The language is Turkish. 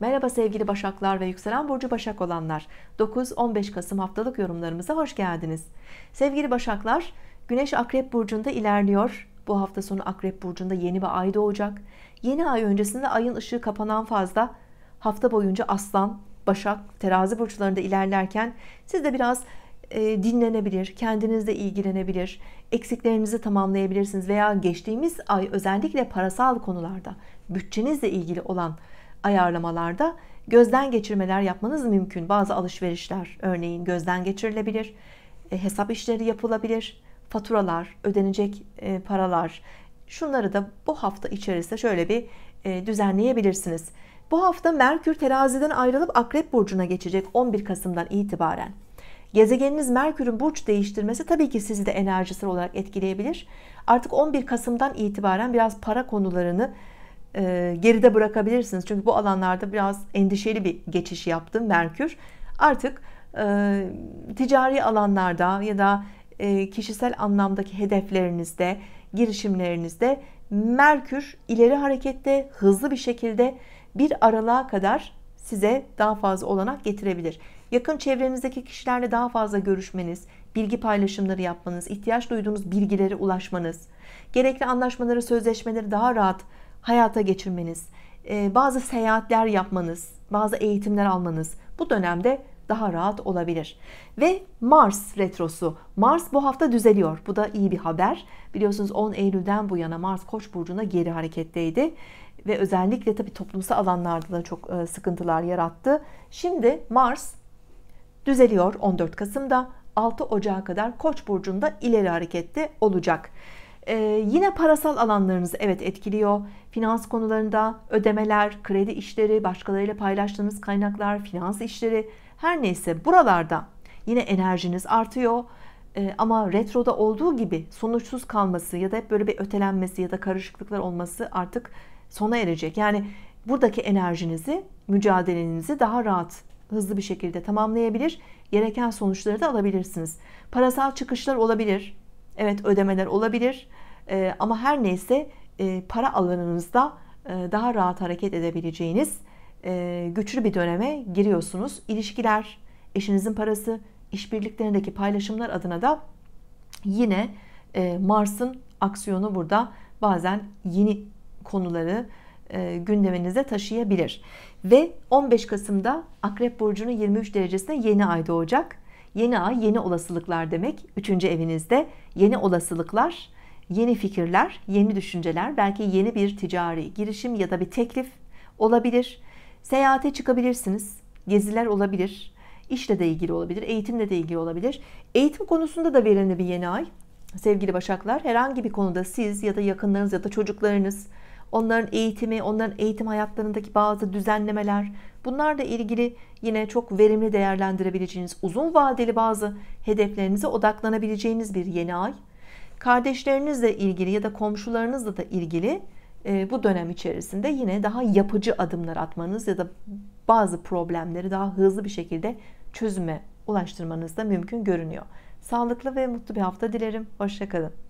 Merhaba sevgili Başaklar ve Yükselen Burcu Başak olanlar. 9-15 Kasım haftalık yorumlarımıza hoş geldiniz. Sevgili Başaklar, Güneş Akrep Burcu'nda ilerliyor. Bu hafta sonu Akrep Burcu'nda yeni bir ay doğacak. Yeni ay öncesinde ayın ışığı kapanan fazla hafta boyunca Aslan, Başak, Terazi burçlarında ilerlerken siz de biraz e, dinlenebilir, kendinizle ilgilenebilir, eksiklerinizi tamamlayabilirsiniz veya geçtiğimiz ay özellikle parasal konularda bütçenizle ilgili olan ayarlamalarda gözden geçirmeler yapmanız mümkün. Bazı alışverişler örneğin gözden geçirilebilir, e, hesap işleri yapılabilir, faturalar, ödenecek e, paralar. Şunları da bu hafta içerisinde şöyle bir e, düzenleyebilirsiniz. Bu hafta Merkür teraziden ayrılıp Akrep Burcu'na geçecek 11 Kasım'dan itibaren. Gezegeniniz Merkür'ün burç değiştirmesi tabii ki sizi de enerjisel olarak etkileyebilir. Artık 11 Kasım'dan itibaren biraz para konularını e, geride bırakabilirsiniz. Çünkü bu alanlarda biraz endişeli bir geçiş yaptım Merkür. Artık e, ticari alanlarda ya da e, kişisel anlamdaki hedeflerinizde, girişimlerinizde Merkür ileri harekette hızlı bir şekilde bir aralığa kadar size daha fazla olanak getirebilir. Yakın çevrenizdeki kişilerle daha fazla görüşmeniz, bilgi paylaşımları yapmanız, ihtiyaç duyduğunuz bilgilere ulaşmanız, gerekli anlaşmaları, sözleşmeleri daha rahat hayata geçirmeniz, e, bazı seyahatler yapmanız, bazı eğitimler almanız bu dönemde daha rahat olabilir. Ve Mars retrosu. Mars bu hafta düzeliyor. Bu da iyi bir haber. Biliyorsunuz 10 Eylül'den bu yana Mars Koç burcuna geri hareketteydi ve özellikle tabii toplumsal alanlarda da çok e, sıkıntılar yarattı. Şimdi Mars düzeliyor 14 Kasım'da 6 Ocağı kadar Koç burcunda ileri harekette olacak. Ee, yine parasal alanlarınızı evet etkiliyor. Finans konularında ödemeler, kredi işleri, başkalarıyla paylaştığınız kaynaklar, finans işleri her neyse buralarda yine enerjiniz artıyor. Ee, ama retroda olduğu gibi sonuçsuz kalması ya da hep böyle bir ötelenmesi ya da karışıklıklar olması artık sona erecek. Yani buradaki enerjinizi, mücadelenizi daha rahat, hızlı bir şekilde tamamlayabilir, gereken sonuçları da alabilirsiniz. Parasal çıkışlar olabilir Evet ödemeler olabilir e, ama her neyse e, para alanınızda e, daha rahat hareket edebileceğiniz e, güçlü bir döneme giriyorsunuz. İlişkiler, eşinizin parası, işbirliklerindeki paylaşımlar adına da yine e, Mars'ın aksiyonu burada bazen yeni konuları e, gündeminize taşıyabilir. Ve 15 Kasım'da Akrep Burcu'nun 23 derecesine yeni ay doğacak. Yeni ay yeni olasılıklar demek. Üçüncü evinizde yeni olasılıklar, yeni fikirler, yeni düşünceler, belki yeni bir ticari girişim ya da bir teklif olabilir. Seyahate çıkabilirsiniz. Geziler olabilir. İşle de ilgili olabilir, eğitimle de ilgili olabilir. Eğitim konusunda da verimli bir yeni ay. Sevgili Başaklar, herhangi bir konuda siz ya da yakınlarınız ya da çocuklarınız onların eğitimi, onların eğitim hayatlarındaki bazı düzenlemeler, bunlarla ilgili yine çok verimli değerlendirebileceğiniz, uzun vadeli bazı hedeflerinize odaklanabileceğiniz bir yeni ay. Kardeşlerinizle ilgili ya da komşularınızla da ilgili e, bu dönem içerisinde yine daha yapıcı adımlar atmanız ya da bazı problemleri daha hızlı bir şekilde çözüme ulaştırmanız da mümkün görünüyor. Sağlıklı ve mutlu bir hafta dilerim. Hoşçakalın.